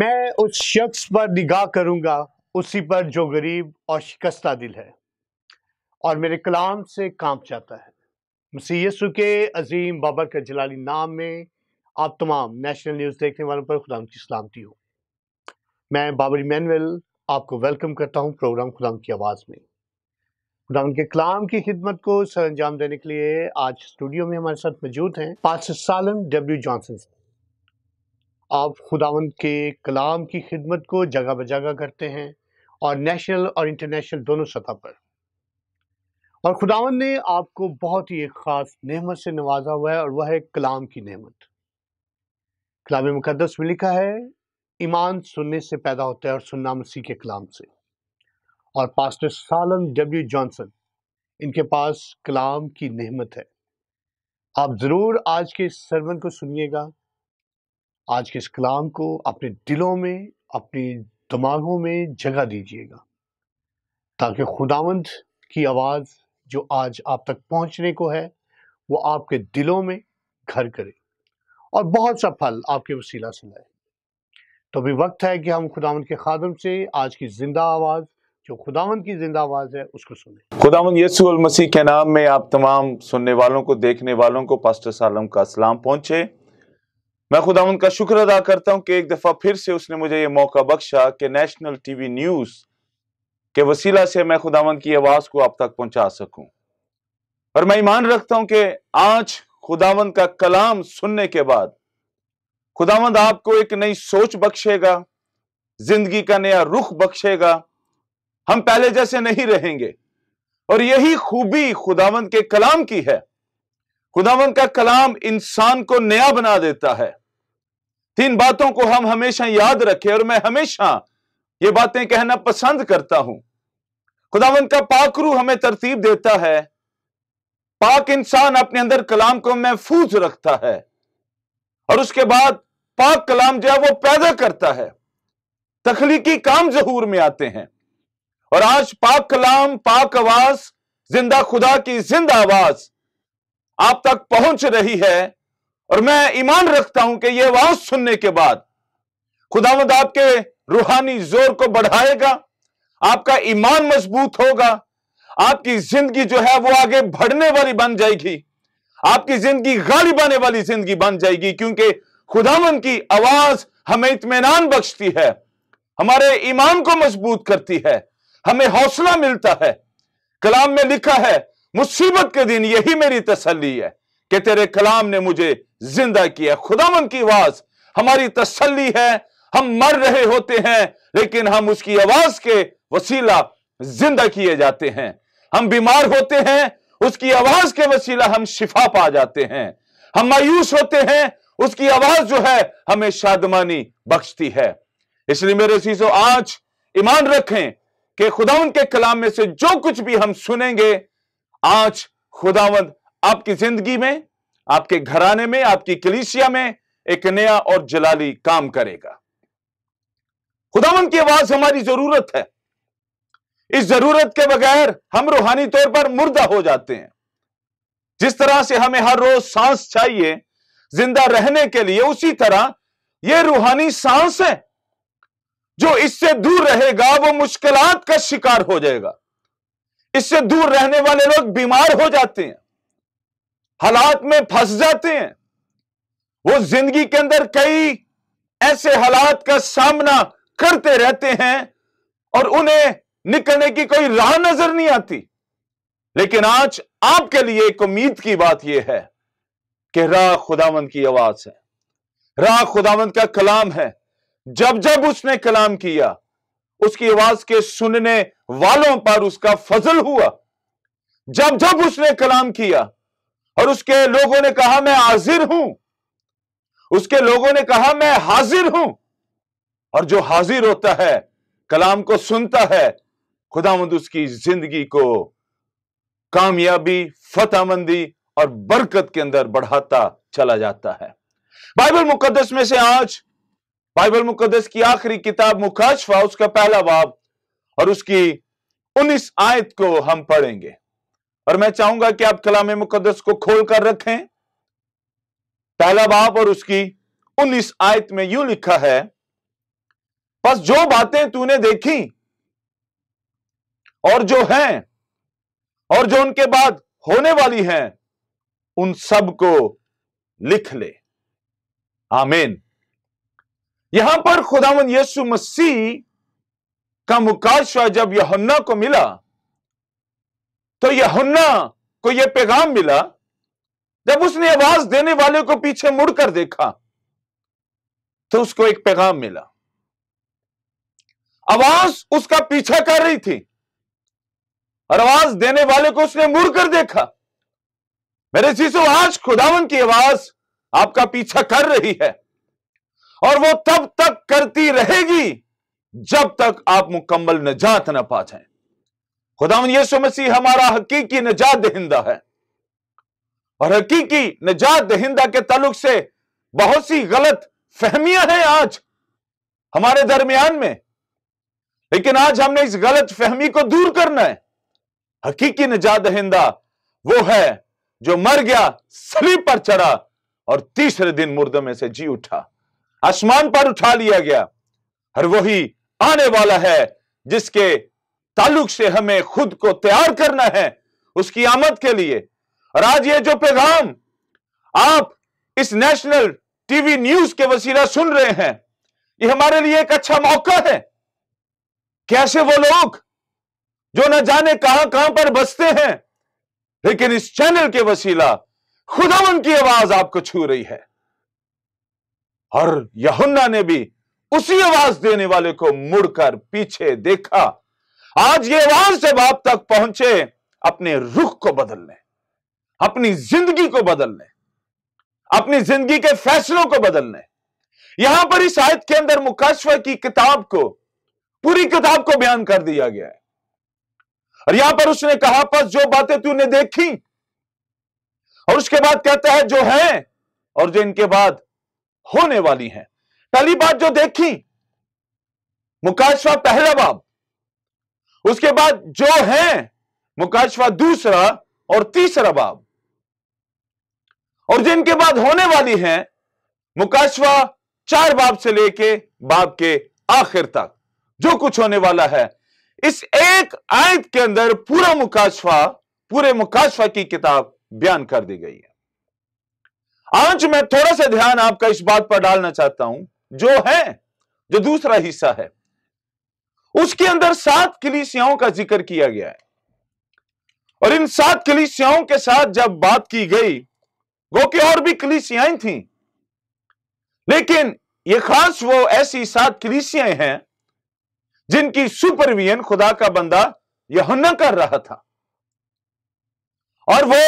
मैं उस शख्स पर निगाह करूंगा उसी पर जो गरीब और शिकस्ता दिल है और मेरे कलाम से कांप जाता है मसीह यसु के अजीम बाबर का जलाली नाम में आप तमाम नेशनल न्यूज़ देखने वालों पर खुदाम की सलामती हो मैं बाबरी मैनवेल आपको वेलकम करता हूं प्रोग्राम खुदाम की आवाज़ में खुदाम के कलाम की खिदमत को सर अंजाम देने के लिए आज स्टूडियो में हमारे साथ मौजूद हैं पाँच सालम डब्ल्यू जॉनसन आप खुदावंद के कलाम की खिदमत को जगह ब जगह करते हैं और नेशनल और इंटरनेशनल दोनों सतह पर और खुदावन ने आपको बहुत ही एक ख़ास नेमत से नवाजा हुआ है और वह है कलाम की नेमत कलाम मुकदस में लिखा है ईमान सुनने से पैदा होता है और सुनना मसीह के कलाम से और पास्टर सालम डब्ल्यू जॉनसन इनके पास कलाम की नेमत है आप ज़रूर आज के इस सरवन को सुनिएगा आज के इस कलाम को अपने दिलों में अपने दिमागों में जगह दीजिएगा ताकि खुदावंद की आवाज़ जो आज आप तक पहुंचने को है वो आपके दिलों में घर करे और बहुत सा फल आपके वसीला से लाए तो अभी वक्त है कि हम खुदावन के खादम से आज की जिंदा आवाज़ जो खुदावन की जिंदा आवाज़ है उसको सुने खुदावन यसु मसीह के नाम में आप तमाम सुनने वालों को देखने वालों को पास्टर सालम का सलाम पहुंचे मैं खुदा उनका शुक्र अदा करता हूं कि एक दफ़ा फिर से उसने मुझे ये मौका बख्शा कि नेशनल टीवी न्यूज़ के वसीला से मैं खुदावंद की आवाज़ को आप तक पहुंचा सकूं और मैं ईमान रखता हूं कि आज खुदावंद का कलाम सुनने के बाद खुदावंद आपको एक नई सोच बख्शेगा जिंदगी का नया रुख बख्शेगा हम पहले जैसे नहीं रहेंगे और यही खूबी खुदावंद के कलाम की है खुदावन का कलाम इंसान को नया बना देता है तीन बातों को हम हमेशा याद रखें और मैं हमेशा ये बातें कहना पसंद करता हूं खुदावन का पाकरू हमें तरतीब देता है पाक इंसान अपने अंदर कलाम को महफूज रखता है और उसके बाद पाक कलाम जो है वो पैदा करता है तखलीकी काम जहूर में आते हैं और आज पाक कलाम पाक आवाज जिंदा खुदा की जिंदा आवाज आप तक पहुंच रही है और मैं ईमान रखता हूं कि यह आवाज सुनने के बाद खुदावंद आपके रूहानी जोर को बढ़ाएगा आपका ईमान मजबूत होगा आपकी जिंदगी जो है वो आगे बढ़ने वाली बन जाएगी आपकी जिंदगी गालिब बने वाली जिंदगी बन जाएगी क्योंकि खुदावन की आवाज हमें इतमान बख्शती है हमारे ईमान को मजबूत करती है हमें हौसला मिलता है कलाम में लिखा है मुसीबत के दिन यही मेरी तसल्ली है कि तेरे कलाम ने मुझे जिंदा किया खुदावन की आवाज हमारी तसल्ली है हम मर रहे होते हैं लेकिन हम उसकी आवाज के वसीला जिंदा किए जाते हैं हम बीमार होते हैं उसकी आवाज के वसीला हम शिफा पा जाते हैं हम मायूस होते हैं उसकी आवाज जो है हमें शादमानी बख्शती है इसलिए मेरे चीजों आज ईमान रखें कि खुदा उनके कलाम में से जो कुछ भी हम सुनेंगे आज खुदावंद आपकी जिंदगी में आपके घराने में आपकी कलिसिया में एक नया और जलाली काम करेगा खुदावंद की आवाज हमारी जरूरत है इस जरूरत के बगैर हम रूहानी तौर पर मुर्दा हो जाते हैं जिस तरह से हमें हर रोज सांस चाहिए जिंदा रहने के लिए उसी तरह यह रूहानी सांस है जो इससे दूर रहेगा वो मुश्किलात का शिकार हो जाएगा इससे दूर रहने वाले लोग बीमार हो जाते हैं हालात में फंस जाते हैं वो जिंदगी के अंदर कई ऐसे हालात का सामना करते रहते हैं और उन्हें निकलने की कोई राह नजर नहीं आती लेकिन आज आपके लिए एक उम्मीद की बात यह है कि राह खुदावंत की आवाज है राह खुदावंत का कलाम है जब जब उसने कलाम किया उसकी आवाज के सुनने वालों पर उसका फजल हुआ जब जब उसने कलाम किया और उसके लोगों ने कहा मैं हाजिर हूं उसके लोगों ने कहा मैं हाजिर हूं और जो हाजिर होता है कलाम को सुनता है खुदामंद उसकी जिंदगी को कामयाबी फतेहमंदी और बरकत के अंदर बढ़ाता चला जाता है बाइबल मुकदस में से आज बाइबल मुकदस की आखिरी किताब मुकाशफा उसका पहला बाब और उसकी उन्नीस आयत को हम पढ़ेंगे और मैं चाहूंगा कि आप कलाम मुकदस को खोल कर रखें पहला बाप और उसकी उन्नीस आयत में यू लिखा है बस जो बातें तूने देखी और जो हैं और जो उनके बाद होने वाली हैं उन सब को लिख ले आमीन यहां पर खुदावन यीशु मसीह का मुकाशवा जब यहुन्ना को मिला तो यहुन्ना को यह पैगाम मिला जब उसने आवाज देने वाले को पीछे मुड़कर देखा तो उसको एक पैगाम मिला आवाज उसका पीछा कर रही थी और आवाज देने वाले को उसने मुड़कर देखा मेरे शिशु आज खुदावन की आवाज आपका पीछा कर रही है और वो तब तक करती रहेगी जब तक आप मुकम्मल निजात ना पा जाए खुदा यीशु मसीह हमारा हकीकी नजात दहिंदा है और हकीकी नजात दहिंदा के तलुक से बहुत सी गलत फहमियां हैं आज हमारे दरमियान में लेकिन आज हमने इस गलत फहमी को दूर करना है हकीकी नजात दहिंदा वो है जो मर गया सभी पर चढ़ा और तीसरे दिन मुर्द में से जी उठा आसमान पर उठा लिया गया और वही आने वाला है जिसके ताल्लुक से हमें खुद को तैयार करना है उसकी आमद के लिए और आज ये जो पैगाम आप इस नेशनल टीवी न्यूज के वसीला सुन रहे हैं ये हमारे लिए एक अच्छा मौका है कैसे वो लोग जो न जाने कहां कहां पर बसते हैं लेकिन इस चैनल के वसीला खुदा उनकी आवाज आपको छू रही है और यहुन्ना ने भी उसी आवाज देने वाले को मुड़कर पीछे देखा आज ये आवाज से आप तक पहुंचे अपने रुख को बदलने अपनी जिंदगी को बदलने अपनी जिंदगी के फैसलों को बदलने यहां पर इस आयत के अंदर मुकाश्वर की किताब को पूरी किताब को बयान कर दिया गया है और यहां पर उसने कहा पस जो बातें तूने देखी और उसके बाद कहता है जो है और जो इनके बाद होने वाली हैं पहली बात जो देखी मुकाशवा पहला बाब उसके बाद जो है मुकाशवा दूसरा और तीसरा बाब और जिनके बाद होने वाली है मुकाशवा चार बाब से लेके बाब के आखिर तक जो कुछ होने वाला है इस एक आयत के अंदर पूरा मुकाशवा पूरे मुकाशवा की किताब बयान कर दी गई है आज मैं थोड़ा सा ध्यान आपका इस बात पर डालना चाहता हूं जो है जो दूसरा हिस्सा है उसके अंदर सात कलिसियाओं का जिक्र किया गया है और इन सात कलिसियाओं के साथ जब बात की गई गो के और भी कलिसियाएं थी लेकिन ये खास वो ऐसी सात कलिसियाएं हैं जिनकी सुपरविजन खुदा का बंदा यहन्ना कर रहा था और वो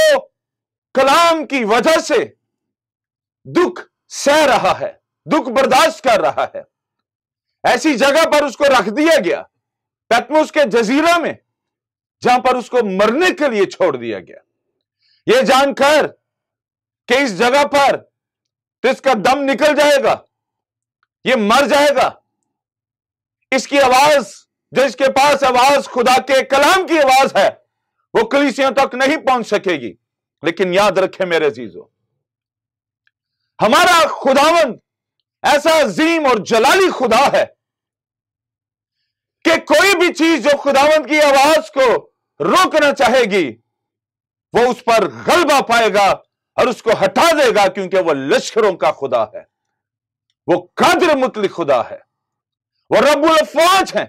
कलाम की वजह से दुख सह रहा है दुख बर्दाश्त कर रहा है ऐसी जगह पर उसको रख दिया गया पैतमुस के जजीरा में जहां पर उसको मरने के लिए छोड़ दिया गया यह जानकर कि इस जगह पर तो इसका दम निकल जाएगा ये मर जाएगा इसकी आवाज जो इसके पास आवाज खुदा के कलाम की आवाज है वो कलिसियों तक नहीं पहुंच सकेगी लेकिन याद रखें मेरे चीजों हमारा खुदावंत ऐसा अजीम और जलाली खुदा है कि कोई भी चीज जो खुदावंत की आवाज को रोकना चाहेगी वो उस पर गलबा पाएगा और उसको हटा देगा क्योंकि वो लश्करों का खुदा है वो कादिर मुतल खुदा है वो रबुल अफवाज है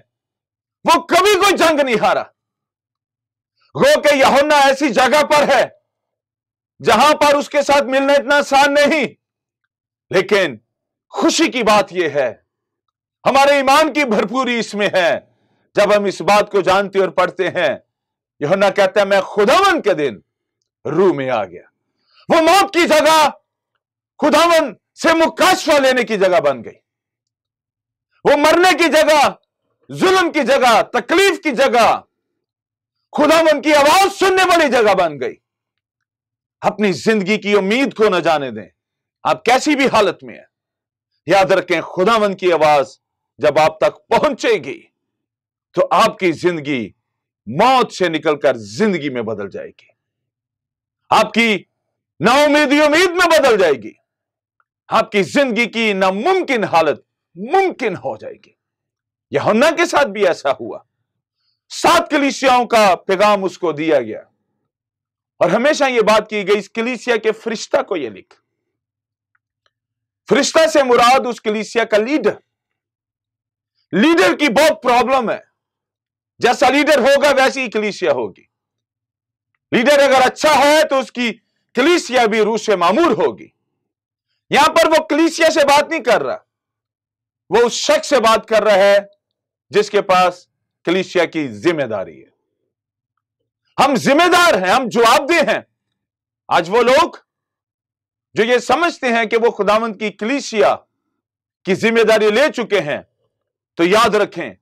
वो कभी कोई जंग नहीं हारा गो के यहोना ऐसी जगह पर है जहां पर उसके साथ मिलना इतना आसान नहीं लेकिन खुशी की बात यह है हमारे ईमान की भरपूरी इसमें है जब हम इस बात को जानते और पढ़ते हैं यहोना कहता है मैं खुदावन के दिन रू में आ गया वो मौत की जगह खुदावन से मुकाशवा लेने की जगह बन गई वो मरने की जगह जुल्म की जगह तकलीफ की जगह खुदावन की आवाज सुनने वाली जगह बन गई अपनी जिंदगी की उम्मीद को न जाने दें आप कैसी भी हालत में है याद रखें खुदावन की आवाज जब आप तक पहुंचेगी तो आपकी जिंदगी मौत से निकलकर जिंदगी में बदल जाएगी आपकी नाउमीदी उम्मीद में बदल जाएगी आपकी जिंदगी की नामुमकिन हालत मुमकिन हो जाएगी यहुन्ना के साथ भी ऐसा हुआ सात कलिसियाओं का पैगाम उसको दिया गया और हमेशा यह बात की गई इस कलिसिया के फरिश्ता को यह लिख फरिश्ता से मुराद उस कलीसिया का लीडर लीडर की बहुत प्रॉब्लम है जैसा लीडर होगा वैसी ही कलीसिया होगी लीडर अगर अच्छा है तो उसकी कलीसिया भी रूस से मामूर होगी यहां पर वो कलीसिया से बात नहीं कर रहा वो उस शख्स से बात कर रहा है जिसके पास कलीसिया की जिम्मेदारी है हम जिम्मेदार हैं हम जवाबदेह हैं आज वो लोग जो ये समझते हैं कि वो खुदावंत की कलीसिया की जिम्मेदारी ले चुके हैं तो याद रखें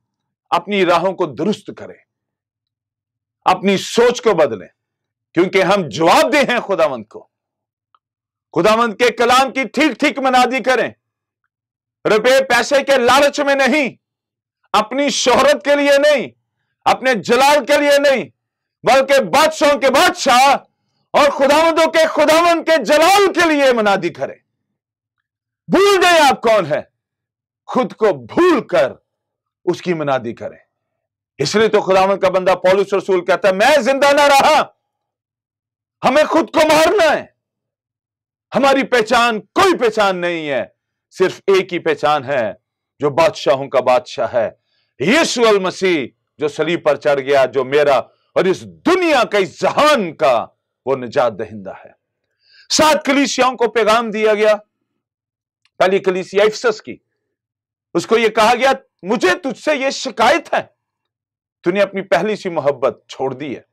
अपनी राहों को दुरुस्त करें अपनी सोच को बदलें क्योंकि हम दे हैं खुदावंत को खुदावंत के कलाम की ठीक ठीक मनादी करें रुपये पैसे के लालच में नहीं अपनी शोहरत के लिए नहीं अपने जलाल के लिए नहीं बल्कि बादशाहों के बादशाह और खुदावंदों के खुदावंद के जलाल के लिए मनादी करें भूल गए आप कौन है खुद को भूल कर उसकी मनादी करें इसलिए तो खुदावंद का बंदा पॉलिस रसूल कहता है मैं जिंदा ना रहा हमें खुद को मारना है हमारी पहचान कोई पहचान नहीं है सिर्फ एक ही पहचान है जो बादशाहों का बादशाह है यीशु अल मसीह जो सलीब पर चढ़ गया जो मेरा और इस दुनिया का इस जहान का वो निजात दहिंदा है सात कलीसियाओं को पैगाम दिया गया पहली कलीसिया इफ्सस की उसको यह कहा गया मुझे तुझसे यह शिकायत है तूने अपनी पहली सी मोहब्बत छोड़ दी है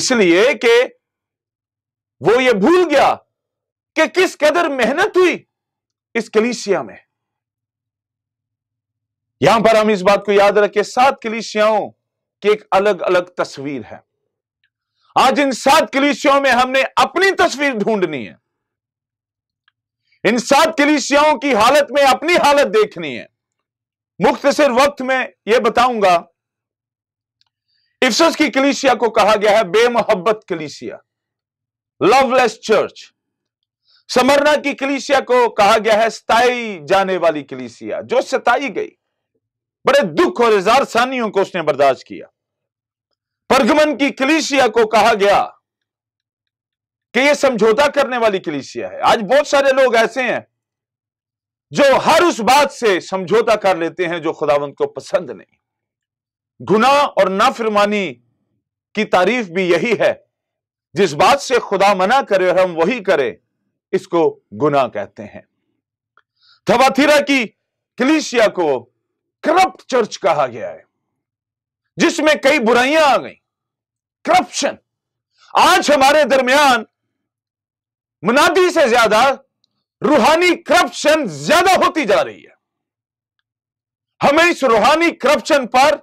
इसलिए कि वो ये भूल गया कि किस कदर मेहनत हुई इस कलीसिया में यहां पर हम इस बात को याद रखें सात कलीसियाओं की एक अलग अलग तस्वीर है आज इन सात कलिसियाओं में हमने अपनी तस्वीर ढूंढनी है इन सात कलिसियाओं की हालत में अपनी हालत देखनी है मुख्तसर वक्त में यह बताऊंगा इफ्सस की कलिसिया को कहा गया है बेमोहब्बत कलिसिया लवलेस चर्च समरना की कलिसिया को कहा गया है सताई जाने वाली कलिसिया जो सताई गई बड़े दुख और इजारसानियों को उसने बर्दाश्त किया परगमन की कलिसिया को कहा गया कि यह समझौता करने वाली कलिसिया है आज बहुत सारे लोग ऐसे हैं जो हर उस बात से समझौता कर लेते हैं जो खुदावंत को पसंद नहीं गुनाह और नाफरमानी की तारीफ भी यही है जिस बात से खुदा मना करे और हम वही करें इसको गुनाह कहते हैं थवाथिरा की कलिसिया को करप्ट चर्च कहा गया है जिसमें कई बुराइयां आ गई करप्शन आज हमारे दरमियान मुनादी से ज्यादा रूहानी करप्शन ज्यादा होती जा रही है हमें इस रूहानी करप्शन पर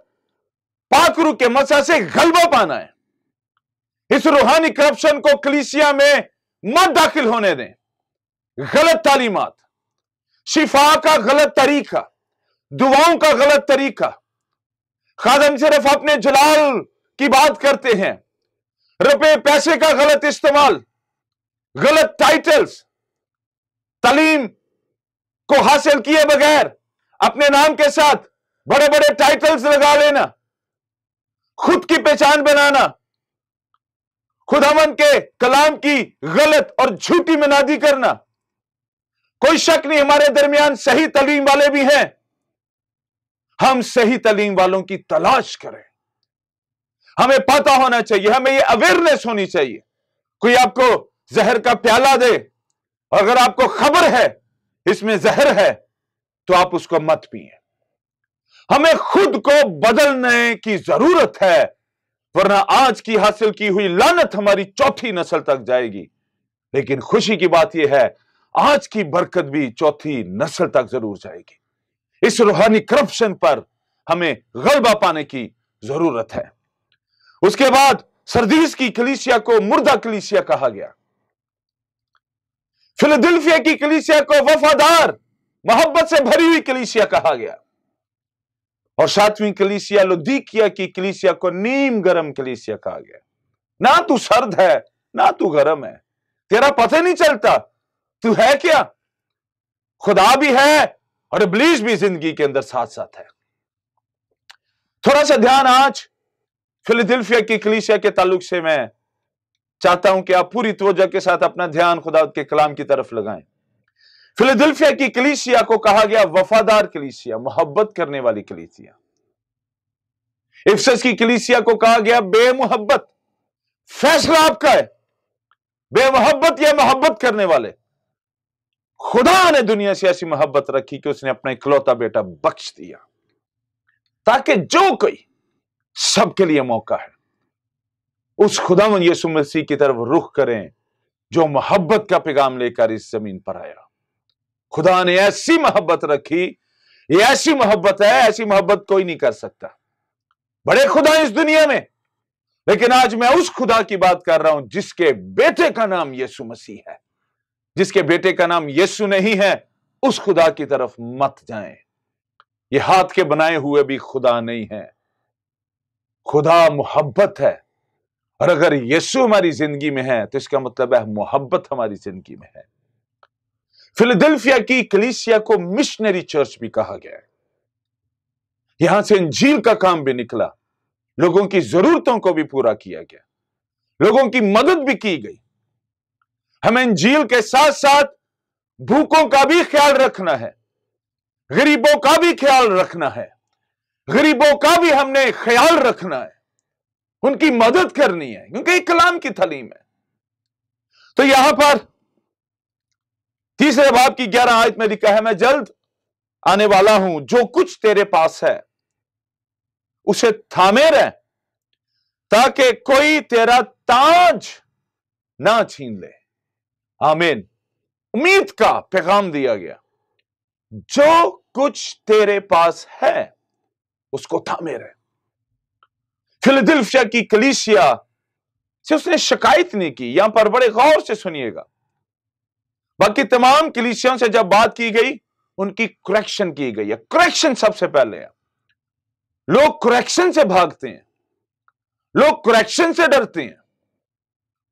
पाकरू के मसा से गलबा पाना है इस रूहानी करप्शन को कलिसिया में मत दाखिल होने दें गलत तालीमत शिफा का गलत तरीका दुआओं का गलत तरीका खादम सिर्फ अपने जलाल की बात करते हैं रुपए पैसे का गलत इस्तेमाल गलत टाइटल्स तालीम को हासिल किए बगैर अपने नाम के साथ बड़े बड़े टाइटल्स लगा लेना खुद की पहचान बनाना खुदावन के कलाम की गलत और झूठी मनादी करना कोई शक नहीं हमारे दरमियान सही तलीम वाले भी हैं हम सही तलीम वालों की तलाश करें हमें पता होना चाहिए हमें ये अवेयरनेस होनी चाहिए कोई आपको जहर का प्याला दे और अगर आपको खबर है इसमें जहर है तो आप उसको मत पिए हमें खुद को बदलने की जरूरत है वरना आज की हासिल की हुई लानत हमारी चौथी नस्ल तक जाएगी लेकिन खुशी की बात यह है आज की बरकत भी चौथी नस्ल तक जरूर जाएगी इस रूहानी करप्शन पर हमें गलबा पाने की जरूरत है उसके बाद सरदीस की कलीसिया को मुर्दा कलीसिया कहा गया फिलाडेल्फिया की कलीसिया को वफादार मोहब्बत से भरी हुई कलीसिया कहा गया और सातवीं कलीसिया लुदीकिया की कलीसिया को नीम गरम कलीसिया कहा गया ना तू सर्द है ना तू गरम है तेरा पता नहीं चलता तू है क्या खुदा भी है और इब्लीस भी जिंदगी के अंदर साथ साथ है थोड़ा सा ध्यान आज फिलिदिल्फिया की कलीसिया के ताल्लुक से मैं चाहता हूं कि आप पूरी तवज्जो के साथ अपना ध्यान खुदा के कलाम की तरफ लगाएं फिलिदिल्फिया की कलीसिया को कहा गया वफादार कलीसिया मोहब्बत करने वाली कलीसिया इफ्सस की कलीसिया को कहा गया बेमोहब्बत फैसला आपका है बेमोहब्बत या मोहब्बत करने वाले खुदा ने दुनिया से ऐसी मोहब्बत रखी कि उसने अपना इकलौता बेटा बख्श दिया ताकि जो कोई सबके लिए मौका है उस खुदा यीशु मसीह की तरफ रुख करें जो मोहब्बत का पैगाम लेकर इस जमीन पर आया खुदा ने ऐसी मोहब्बत रखी ये ऐसी मोहब्बत है ऐसी मोहब्बत कोई नहीं कर सकता बड़े खुदा इस दुनिया में लेकिन आज मैं उस खुदा की बात कर रहा हूं जिसके बेटे का नाम यीशु मसीह है जिसके बेटे का नाम यीशु नहीं है उस खुदा की तरफ मत जाएं ये हाथ के बनाए हुए भी खुदा नहीं है खुदा मोहब्बत है और अगर यीशु हमारी जिंदगी में है तो इसका मतलब है मोहब्बत हमारी जिंदगी में है फिलाडेल्फिया की कलीसिया को मिशनरी चर्च भी कहा गया है यहां से इंजील का काम भी निकला लोगों की जरूरतों को भी पूरा किया गया लोगों की मदद भी की गई हमें झील के साथ साथ भूखों का भी ख्याल रखना है गरीबों का भी ख्याल रखना है गरीबों का भी हमने ख्याल रखना है उनकी मदद करनी है क्योंकि कलाम की थलीम है तो यहां पर तीसरे बाब की ग्यारह आयत में लिखा है मैं जल्द आने वाला हूं जो कुछ तेरे पास है उसे थामे रह ताकि कोई तेरा ताज ना छीन ले आमीन उम्मीद का पैगाम दिया गया जो कुछ तेरे पास है उसको थामे रहे फिलदिल्फिया की कलीसिया से उसने शिकायत नहीं की यहां पर बड़े गौर से सुनिएगा बाकी तमाम कलीसियों से जब बात की गई उनकी करेक्शन की गई है करेक्शन सबसे पहले है लोग करेक्शन से भागते हैं लोग करेक्शन से डरते हैं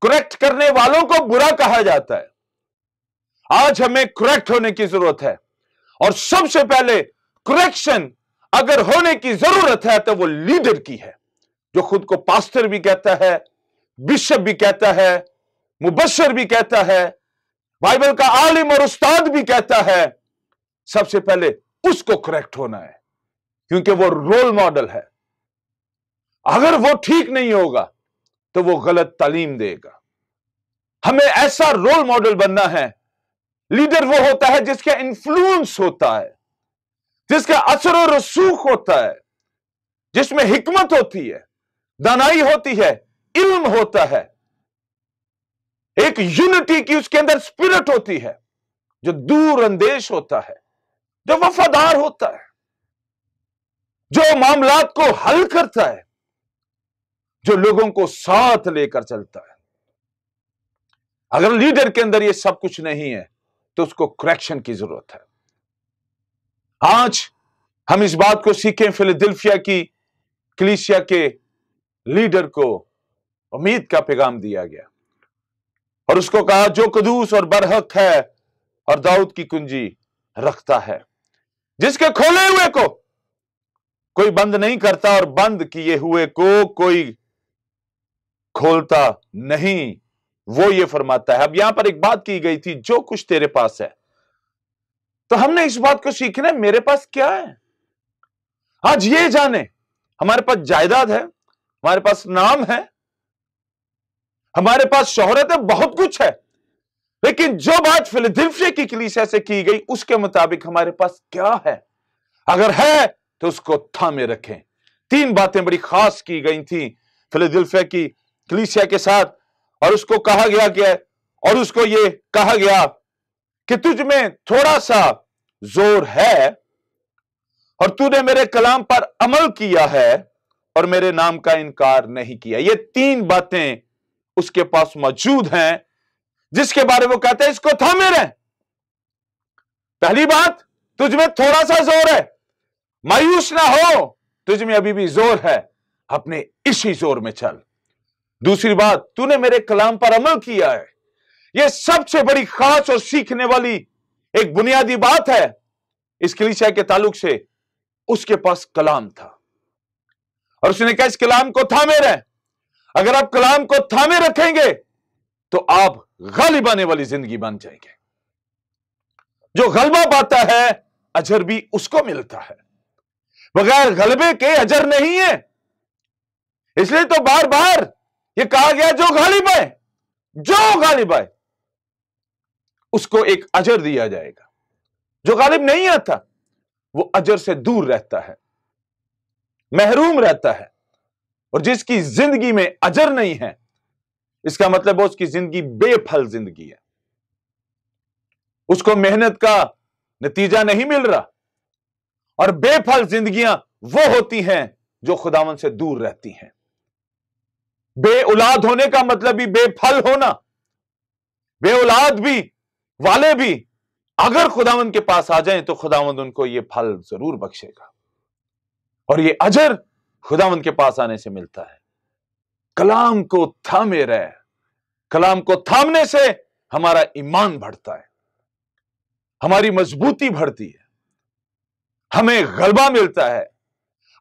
करेक्ट करने वालों को बुरा कहा जाता है आज हमें करेक्ट होने की जरूरत है और सबसे पहले करेक्शन अगर होने की जरूरत है तो वो लीडर की है जो खुद को पास्टर भी कहता है बिशप भी कहता है मुबशर भी कहता है बाइबल का आलिम और उस्ताद भी कहता है सबसे पहले उसको करेक्ट होना है क्योंकि वो रोल मॉडल है अगर वो ठीक नहीं होगा तो वो गलत तालीम देगा हमें ऐसा रोल मॉडल बनना है लीडर वो होता है जिसका इंफ्लुएंस होता है जिसका असर और रसूख होता है जिसमें हिकमत होती है दानाई होती है इल्म होता है एक यूनिटी की उसके अंदर स्पिरिट होती है जो दूर अंदेश होता है जो वफादार होता है जो मामलात को हल करता है जो लोगों को साथ लेकर चलता है अगर लीडर के अंदर ये सब कुछ नहीं है तो उसको करेक्शन की जरूरत है आज हम इस बात को सीखें फिलाडेल्फिया की क्लिसिया के लीडर को उम्मीद का पैगाम दिया गया और उसको कहा जो कदूस और बरहक है और दाऊद की कुंजी रखता है जिसके खोले हुए को कोई बंद नहीं करता और बंद किए हुए को कोई खोलता नहीं वो ये फरमाता है अब यहां पर एक बात की गई थी जो कुछ तेरे पास है तो हमने इस बात को सीखना है मेरे पास क्या है आज ये जाने हमारे पास जायदाद है हमारे पास नाम है हमारे पास शोहरत है बहुत कुछ है लेकिन जो बात फिलदिल्फिया की कलीसिया से की गई उसके मुताबिक हमारे पास क्या है अगर है तो उसको थामे रखें तीन बातें बड़ी खास की गई थी फिलदिल्फिया की कलीसिया के साथ और उसको कहा गया क्या और उसको ये कहा गया कि तुझ में थोड़ा सा जोर है और तूने मेरे कलाम पर अमल किया है और मेरे नाम का इनकार नहीं किया ये तीन बातें उसके पास मौजूद हैं जिसके बारे में वो कहते हैं इसको थामे रहे पहली बात तुझ में थोड़ा सा जोर है मायूस ना हो तुझ में अभी भी जोर है अपने इसी जोर में चल दूसरी बात तूने मेरे कलाम पर अमल किया है यह सबसे बड़ी खास और सीखने वाली एक बुनियादी बात है इस कलिसिया के ताल्लुक से उसके पास कलाम था और उसने कहा इस कलाम को थामे रहे अगर आप कलाम को थामे रखेंगे तो आप गालिब आने वाली जिंदगी बन जाएंगे जो गलबा पाता है अजर भी उसको मिलता है बगैर गलबे के अजर नहीं है इसलिए तो बार बार ये कहा गया जो गालिब आए जो गालिब आए उसको एक अजर दिया जाएगा जो गालिब नहीं आता वो अजर से दूर रहता है महरूम रहता है और जिसकी जिंदगी में अजर नहीं है इसका मतलब वो उसकी जिंदगी बेफल जिंदगी है उसको मेहनत का नतीजा नहीं मिल रहा और बेफल जिंदगियां वो होती हैं जो खुदावन से दूर रहती हैं बे औलाद होने का मतलब ही बेफल होना बे औलाद भी वाले भी अगर खुदावंद के पास आ जाएं तो खुदावंद उनको ये फल जरूर बख्शेगा और ये अजर खुदावंद के पास आने से मिलता है कलाम को थामे रह कलाम को थामने से हमारा ईमान बढ़ता है हमारी मजबूती बढ़ती है हमें गलबा मिलता है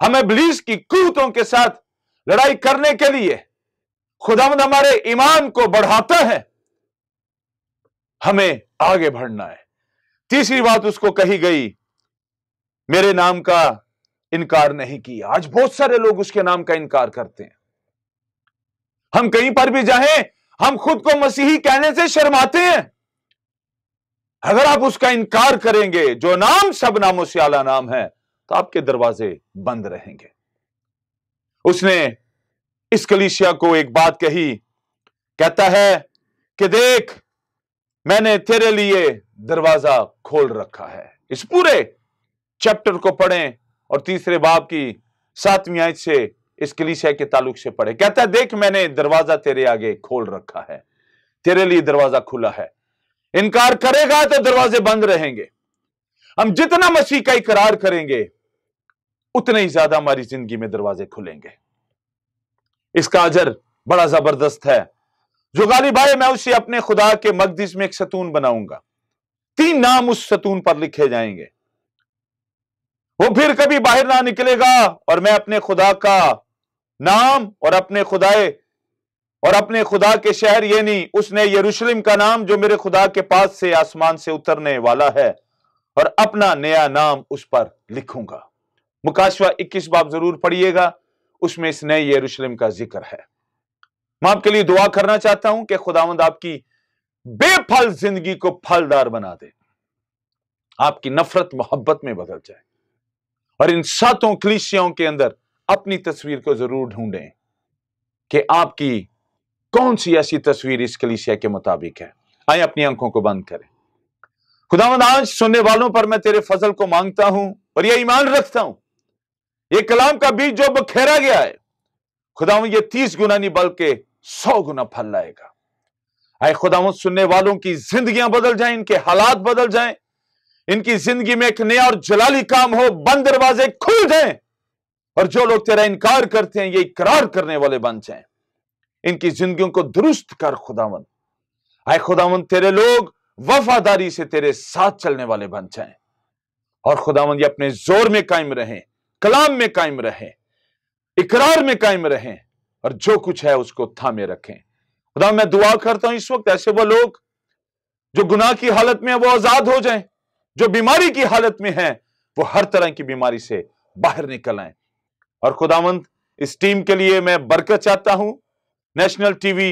हमें ब्लीस की कुतों के साथ लड़ाई करने के लिए खुदावंद हमारे ईमान को बढ़ाता है हमें आगे बढ़ना है तीसरी बात उसको कही गई मेरे नाम का इनकार नहीं किया आज बहुत सारे लोग उसके नाम का इनकार करते हैं हम कहीं पर भी जाएं हम खुद को मसीही कहने से शर्माते हैं अगर आप उसका इनकार करेंगे जो नाम सब नामों से आला नाम है तो आपके दरवाजे बंद रहेंगे उसने इस कलीसिया को एक बात कही कहता है कि देख मैंने तेरे लिए दरवाजा खोल रखा है इस पूरे चैप्टर को पढ़ें और तीसरे बाब की सातवीं आयत से इस कलीसिया के ताल्लुक से पढ़े कहता है देख मैंने दरवाजा तेरे आगे खोल रखा है तेरे लिए दरवाजा खुला है इनकार करेगा तो दरवाजे बंद रहेंगे हम जितना मसीह का इकरार करेंगे उतने ही ज्यादा हमारी जिंदगी में दरवाजे खुलेंगे इसका अजर बड़ा जबरदस्त है जुगाली भाई मैं उसे अपने खुदा के मकदिस में एक सतून बनाऊंगा तीन नाम उस सतून पर लिखे जाएंगे वो फिर कभी बाहर ना निकलेगा और मैं अपने खुदा का नाम और अपने खुदाए और अपने खुदा के शहर ये नहीं उसने यरूशलेम का नाम जो मेरे खुदा के पास से आसमान से उतरने वाला है और अपना नया नाम उस पर लिखूंगा मुकाशवा 21 बाब जरूर पढ़िएगा उसमें इस नए यरूशलेम का जिक्र है मैं आपके लिए दुआ करना चाहता हूं कि खुदावंद आपकी बेफल जिंदगी को फलदार बना दे आपकी नफरत मोहब्बत में बदल जाए और इन सातों क्लिशियों के अंदर अपनी तस्वीर को जरूर ढूंढें कि आपकी कौन सी ऐसी तस्वीर इस कलिसिया के मुताबिक है आए अपनी आंखों को बंद करें खुदावंद आज सुनने वालों पर मैं तेरे फजल को मांगता हूं और यह ईमान रखता हूं ये कलाम का बीज जो बखेरा गया है खुदा ये तीस गुना नहीं बल्कि सौ गुना फल लाएगा आए खुदा सुनने वालों की जिंदगियां बदल जाए इनके हालात बदल जाए इनकी जिंदगी में एक नया और जलाली काम हो बंद दरवाजे खुल जाए और जो लोग तेरा इनकार करते हैं ये इकरार करने वाले बन जाए इनकी जिंदगियों को दुरुस्त कर खुदावन आए खुदावन तेरे लोग वफादारी से तेरे साथ चलने वाले बन जाए और खुदावन ये अपने जोर में कायम रहें कलाम में कायम रहे इकरार में कायम रहे और जो कुछ है उसको थामे रखें खुदा मैं दुआ करता हूं इस वक्त ऐसे वो लोग जो गुनाह की हालत में है वो आजाद हो जाएं जो बीमारी की हालत में है वो हर तरह की बीमारी से बाहर निकल आए और खुदावंत इस टीम के लिए मैं बरकत चाहता हूं नेशनल टीवी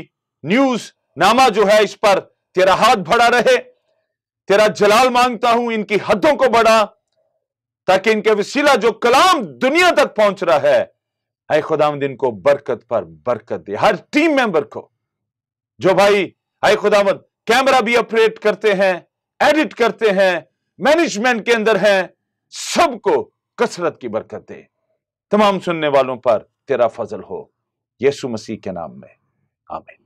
न्यूज नामा जो है इस पर तेरा हाथ बड़ा रहे तेरा जलाल मांगता हूं इनकी हदों को बढ़ा ताकि इनके वसीला जो कलाम दुनिया तक पहुंच रहा है अय खुदाम को बरकत पर बरकत दे हर टीम मेंबर को जो भाई अय खुदामद कैमरा भी ऑपरेट करते हैं एडिट करते हैं मैनेजमेंट के अंदर है सबको कसरत की बरकत दे तमाम सुनने वालों पर तेरा फजल हो यीशु मसीह के नाम में आमीन